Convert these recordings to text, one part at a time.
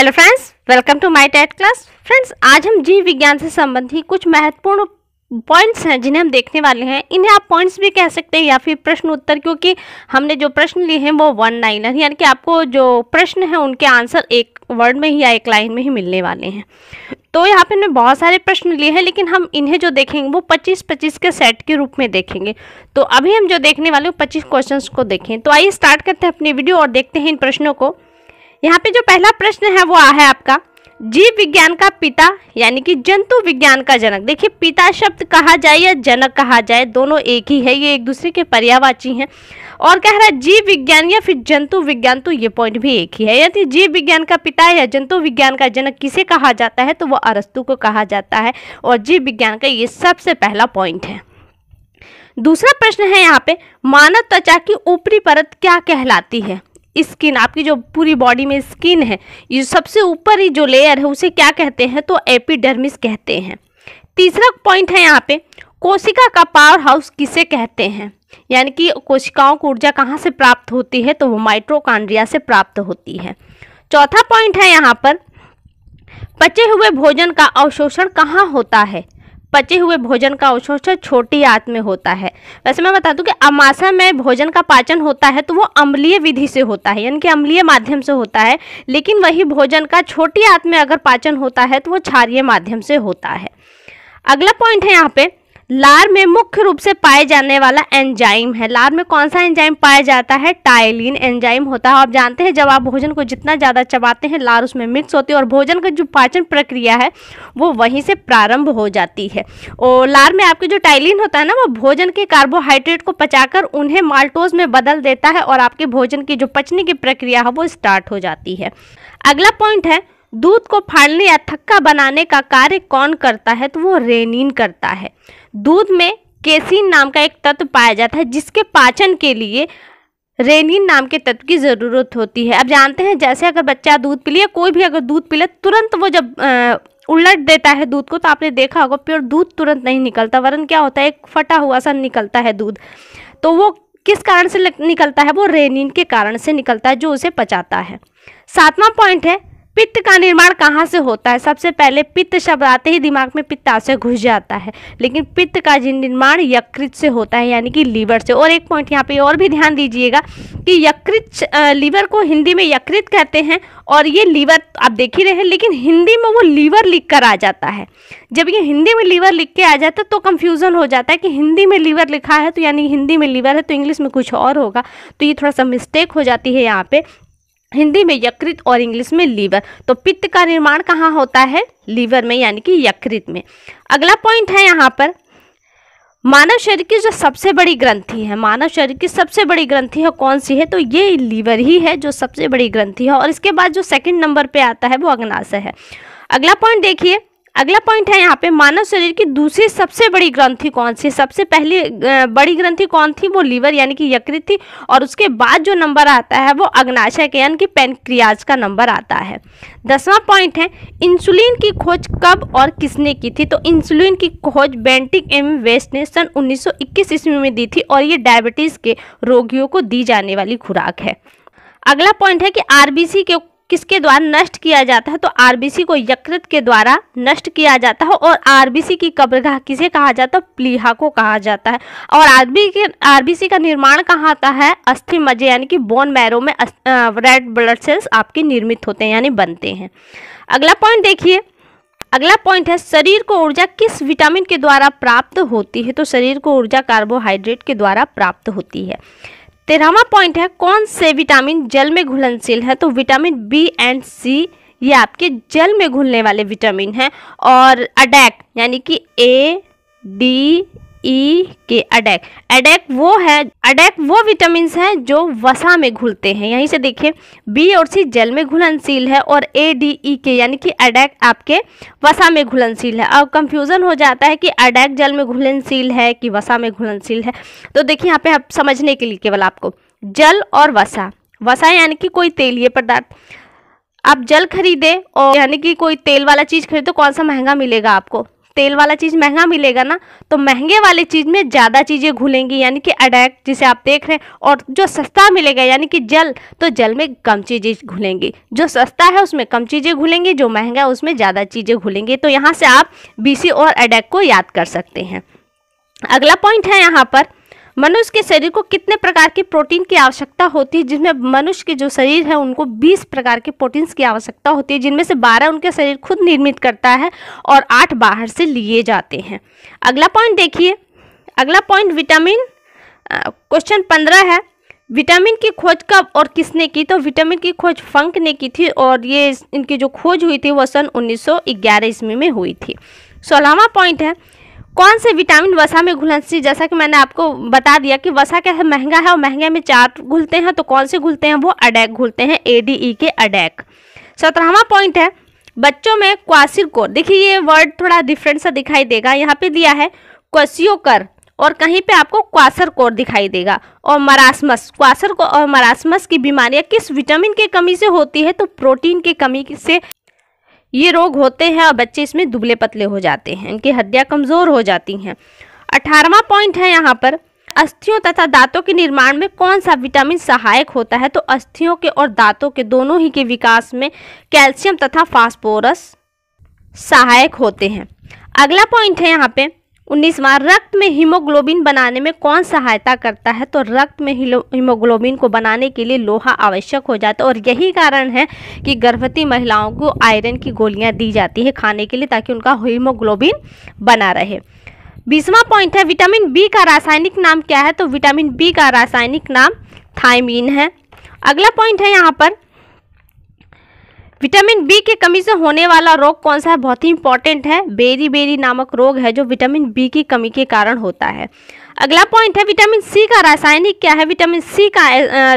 hello friends welcome to my TET class friends आज हम जीव विज्ञान से संबंधित कुछ महत्वपूर्ण पॉइंट्स हैं जिन्हें हम देखने वाले हैं इन्हें आप पॉइंट्स भी कह सकते हैं या फिर प्रश्न उत्तर क्योंकि हमने जो प्रश्न लिए हैं वो वन लाइनर यानी कि आपको जो प्रश्न है उनके आंसर एक वर्ड में ही या एक लाइन में ही मिलने वाले हैं तो यहाँ पे हमने बहुत सारे प्रश्न लिए हैं लेकिन हम इन्हें जो देखेंगे वो 25-25 के सेट के रूप में देखेंगे तो अभी हम जो देखने वाले हैं 25 क्वेश्चंस को देखें तो आइए स्टार्ट करते हैं अपनी वीडियो और देखते हैं इन प्रश्नों को यहाँ पे जो पहला प्रश्न है वो आ है आपका जीव विज्ञान का पिता यानी कि जंतु विज्ञान का जनक देखिए पिता शब्द कहा जाए या जनक कहा जाए दोनों एक ही है ये एक दूसरे के पर्यावाची हैं और कह रहा है जीव विज्ञान या फिर जंतु विज्ञान तो ये पॉइंट भी एक ही है यदि जीव विज्ञान का पिता या जंतु विज्ञान का जनक किसे कहा जाता है तो वो अरस्तु को कहा जाता है और जीव विज्ञान का ये सबसे पहला पॉइंट है दूसरा प्रश्न है यहाँ पे मानव त्वचा की ऊपरी परत क्या कहलाती है स्किन आपकी जो पूरी बॉडी में स्किन है ये सबसे ऊपर ही जो लेयर है उसे क्या कहते हैं तो एपिडर्मिस कहते हैं तीसरा पॉइंट है यहाँ पे कोशिका का पावर हाउस किसे कहते हैं यानी कि कोशिकाओं को ऊर्जा कहाँ से प्राप्त होती है तो वो माइट्रोकांड्रिया से प्राप्त होती है चौथा पॉइंट है यहाँ पर पचे हुए भोजन का अवशोषण कहाँ होता है पचे हुए भोजन का अवशोषण छोटी आंत में होता है वैसे मैं बता दूं कि अमाशा में भोजन का पाचन होता है तो वो अम्लीय विधि से होता है यानी कि अम्लीय माध्यम से होता है लेकिन वही भोजन का छोटी आंत में अगर पाचन होता है तो वो क्षारीय माध्यम से होता है अगला पॉइंट है यहाँ पे लार में मुख्य रूप से पाए जाने वाला एंजाइम है लार में कौन सा एंजाइम पाया जाता है टाइलिन एंजाइम होता है आप जानते हैं जब आप भोजन को जितना ज़्यादा चबाते हैं लार उसमें मिक्स होती है और भोजन का जो पाचन प्रक्रिया है वो वहीं से प्रारंभ हो जाती है और लार में आपके जो टाइलिन होता है ना वो भोजन के कार्बोहाइड्रेट को पचाकर उन्हें माल्टोज में बदल देता है और आपके भोजन की जो पचने की प्रक्रिया है वो स्टार्ट हो जाती है अगला पॉइंट है दूध को फाड़ने या थक्का बनाने का कार्य कौन करता है तो वो रेनिन करता है दूध में केसिन नाम का एक तत्व पाया जाता है जिसके पाचन के लिए रेनिन नाम के तत्व की ज़रूरत होती है अब जानते हैं जैसे अगर बच्चा दूध पी लिया कोई भी अगर दूध पी ले तुरंत वो जब उलट देता है दूध को तो आपने देखा होगा प्योर दूध तुरंत नहीं निकलता वरन क्या होता है एक फटा हुआ सा निकलता है दूध तो वो किस कारण से निकलता है वो रेनिन के कारण से निकलता है जो उसे पचाता है सातवां पॉइंट है पित्त का निर्माण कहाँ से होता है सबसे पहले पित्त शब्द आते ही दिमाग में आशय घुस जाता है लेकिन पित्त का निर्माण यकृत से होता है यानी कि लीवर से और एक पॉइंट यहाँ पे और भी ध्यान दीजिएगा कि यकृत लीवर को हिंदी में यकृत कहते हैं और ये लीवर आप देख ही रहे हैं लेकिन हिंदी में वो लीवर लिख कर आ जाता है जब ये हिंदी में लीवर लिख के आ जाता है तो कंफ्यूजन हो जाता है कि हिंदी में लीवर लिखा है तो यानी हिंदी में लीवर है तो इंग्लिश में कुछ और होगा तो ये थोड़ा सा मिस्टेक हो जाती है यहाँ पे हिंदी में यकृत और इंग्लिश में लीवर तो पित्त का निर्माण कहाँ होता है लीवर में यानी कि यकृत में अगला पॉइंट है यहाँ पर मानव शरीर की जो सबसे बड़ी ग्रंथि है मानव शरीर की सबसे बड़ी ग्रंथि है कौन सी है तो ये लीवर ही है जो सबसे बड़ी ग्रंथि है और इसके बाद जो सेकंड नंबर पे आता है वो अग्नाशय है अगला पॉइंट देखिए अगला पॉइंट है यहाँ पे मानव शरीर की दूसरी सबसे बड़ी ग्रंथि कौन सी सबसे पहली बड़ी ग्रंथि कौन थी वो लीवर यानी कि यकृत थी और उसके बाद जो नंबर आता है वो अग्नाशय के यानी कि पेनक्रियाज का नंबर आता है दसवां पॉइंट है इंसुलिन की खोज कब और किसने की थी तो इंसुलिन की खोज बेंटिक एम वेस्ट ने सन उन्नीस ईस्वी में दी थी और ये डायबिटीज़ के रोगियों को दी जाने वाली खुराक है अगला पॉइंट है कि आरबीसी के किसके द्वारा नष्ट किया जाता है तो आरबीसी को यकृत के द्वारा नष्ट किया जाता है और आरबीसी की कब्रगाह किसे कहा जाता है प्लीहा को कहा जाता है और आरबी के आरबीसी का निर्माण कहाँ आता है अस्थि मज्जे यानी कि बोन मैरो में रेड ब्लड सेल्स आपके निर्मित होते हैं यानी बनते हैं अगला पॉइंट देखिए अगला पॉइंट है शरीर को ऊर्जा किस विटामिन के द्वारा प्राप्त होती है तो शरीर को ऊर्जा कार्बोहाइड्रेट के द्वारा प्राप्त होती है तेरहवा पॉइंट है कौन से विटामिन जल में घुलनशील है तो विटामिन बी एंड सी ये आपके जल में घुलने वाले विटामिन हैं और अडैक यानी कि ए डी ई e, के अडैक अडैक वो है अडैक वो विटामिन हैं जो वसा में घुलते हैं यहीं से देखिए बी और सी जल में घुलनशील है और ए डी ई के यानी कि अडैक आपके वसा में घुलनशील है अब कंफ्यूजन हो जाता है कि अडैक जल में घुलनशील है कि वसा में घुलनशील है तो देखिए यहाँ पे आप समझने के लिए केवल आपको जल और वसा वसा यानी कि कोई तेलीय पदार्थ आप जल खरीदे और यानी कि कोई तेल वाला चीज़ तो कौन सा महंगा मिलेगा आपको तेल वाला चीज़ महंगा मिलेगा ना तो महंगे वाले चीज़ में ज़्यादा चीज़ें घुलेंगी यानी कि अडैक जिसे आप देख रहे हैं और जो सस्ता मिलेगा यानी कि जल तो जल में कम चीज़ें घुलेंगी जो सस्ता है उसमें कम चीज़ें घुलेंगी जो महंगा है उसमें ज़्यादा चीज़ें घुलेंगी तो यहाँ से आप बी और अडैक को याद कर सकते हैं अगला पॉइंट है यहाँ पर मनुष्य के शरीर को कितने प्रकार के प्रोटीन की आवश्यकता होती है जिसमें मनुष्य के जो शरीर है उनको 20 प्रकार के प्रोटीन्स की आवश्यकता होती है जिनमें से 12 उनके शरीर खुद निर्मित करता है और 8 बाहर से लिए जाते हैं अगला पॉइंट देखिए अगला पॉइंट विटामिन क्वेश्चन पंद्रह है विटामिन की खोज कब और किसने की तो विटामिन की खोज फंक ने की थी और ये इनकी जो खोज हुई थी वह सन उन्नीस ईस्वी में हुई थी सोलहवा पॉइंट है कौन से विटामिन वसा में घुलनशील जैसा कि मैंने आपको बता दिया कि वसा क्या है महंगा है और महंगे में चार घुलते हैं तो कौन से घुलते हैं वो अडैक घुलते हैं ए डी ई के अडैक सत्रहवा पॉइंट है बच्चों में क्वासिर को देखिए ये वर्ड थोड़ा डिफरेंट सा दिखाई देगा यहाँ पे दिया है क्वसियोकर और कहीं पे आपको क्वासर कोर दिखाई देगा और मरासमस क्वासर को और मरासमस की बीमारियां किस विटामिन की कमी से होती है तो प्रोटीन की कमी से ये रोग होते हैं और बच्चे इसमें दुबले पतले हो जाते हैं इनकी हड्डियाँ कमज़ोर हो जाती हैं अठारहवा पॉइंट है यहाँ पर अस्थियों तथा दांतों के निर्माण में कौन सा विटामिन सहायक होता है तो अस्थियों के और दांतों के दोनों ही के विकास में कैल्शियम तथा फास्फोरस सहायक होते हैं अगला पॉइंट है यहाँ पे उन्नीसवा रक्त में हीमोग्लोबिन बनाने में कौन सहायता करता है तो रक्त में हीमोग्लोबिन को बनाने के लिए लोहा आवश्यक हो जाता है और यही कारण है कि गर्भवती महिलाओं को आयरन की गोलियां दी जाती है खाने के लिए ताकि उनका हीमोग्लोबिन बना रहे बीसवा पॉइंट है विटामिन बी का रासायनिक नाम क्या है तो विटामिन बी का रासायनिक नाम थाइमिन है अगला पॉइंट है यहाँ पर विटामिन बी की कमी से होने वाला रोग कौन सा है बहुत ही इंपॉर्टेंट है बेरी बेरी नामक रोग है जो विटामिन बी की कमी के कारण होता है अगला पॉइंट है विटामिन सी का रासायनिक क्या है विटामिन सी का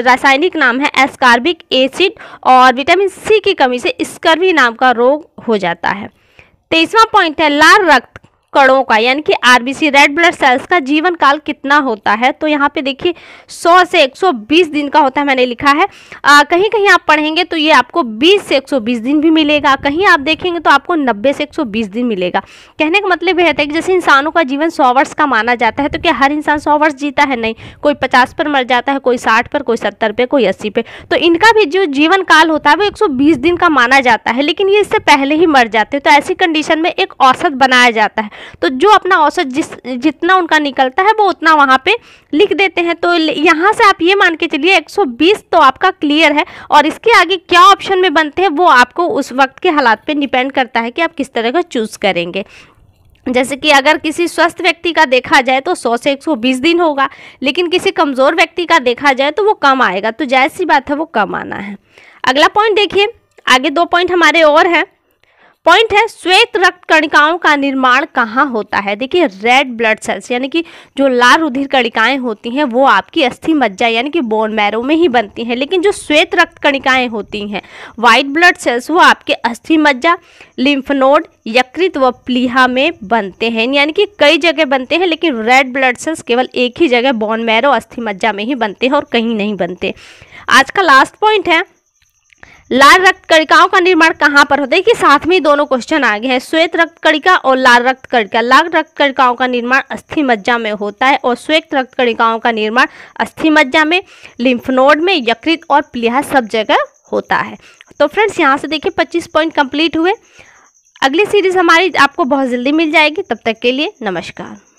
रासायनिक नाम है एस्कार्बिक एसिड और विटामिन सी की कमी से स्कर्वी नाम का रोग हो जाता है तेईसवा पॉइंट है लाल रक्त कणों का यानी कि आरबीसी रेड ब्लड सेल्स का जीवन काल कितना होता है तो यहाँ पे देखिए 100 से 120 दिन का होता है मैंने लिखा है आ, कहीं कहीं आप पढ़ेंगे तो ये आपको 20 से 120 दिन भी मिलेगा कहीं आप देखेंगे तो आपको 90 से 120 दिन मिलेगा कहने का मतलब यह है कि जैसे इंसानों का जीवन सौ वर्ष का माना जाता है तो क्या हर इंसान सौ वर्ष जीता है नहीं कोई पचास पर मर जाता है कोई साठ पर कोई सत्तर पे कोई अस्सी पे तो इनका भी जो जीवन काल होता है वो एक दिन का माना जाता है लेकिन ये इससे पहले ही मर जाते हैं तो ऐसी कंडीशन में एक औसत बनाया जाता है तो जो अपना औसत जिस जितना उनका निकलता है वो उतना वहाँ पे लिख देते हैं तो यहाँ से आप ये मान के चलिए 120 तो आपका क्लियर है और इसके आगे क्या ऑप्शन में बनते हैं वो आपको उस वक्त के हालात पर डिपेंड करता है कि आप किस तरह का चूज़ करेंगे जैसे कि अगर किसी स्वस्थ व्यक्ति का देखा जाए तो 100 से 120 दिन होगा लेकिन किसी कमज़ोर व्यक्ति का देखा जाए तो वो कम आएगा तो जायज़ सी बात है वो कम आना है अगला पॉइंट देखिए आगे दो पॉइंट हमारे और हैं पॉइंट है श्वेत रक्त कणिकाओं का निर्माण कहाँ होता है देखिए रेड ब्लड सेल्स यानी कि जो लाल रुधिर कणिकाएं होती हैं वो आपकी अस्थि मज्जा यानी कि बोन मैरो में ही बनती हैं लेकिन जो श्वेत रक्त कणिकाएं होती हैं वाइट ब्लड सेल्स वो आपके अस्थि मज्जा लिम्फनोड यकृत व प्लीहा में बनते हैं यानी कि कई जगह बनते हैं लेकिन रेड ब्लड सेल्स केवल एक ही जगह बोन मैरो अस्थि मज्जा में ही बनते हैं और कहीं नहीं बनते आज का लास्ट पॉइंट है लाल रक्त कणिकाओं का निर्माण कहाँ पर होता है कि साथ में दोनों क्वेश्चन आ गए हैं श्वेत रक्त कणिका और लाल रक्त कणिका लाल रक्त कणिकाओं का निर्माण अस्थि मज्जा में होता है और श्वेत रक्त कणिकाओं का निर्माण अस्थि मज्जा में लिम्फनोड में यकृत और प्लिया सब जगह होता है तो फ्रेंड्स यहाँ से देखिए पच्चीस पॉइंट कंप्लीट हुए अगली सीरीज हमारी आपको बहुत जल्दी मिल जाएगी तब तक के लिए नमस्कार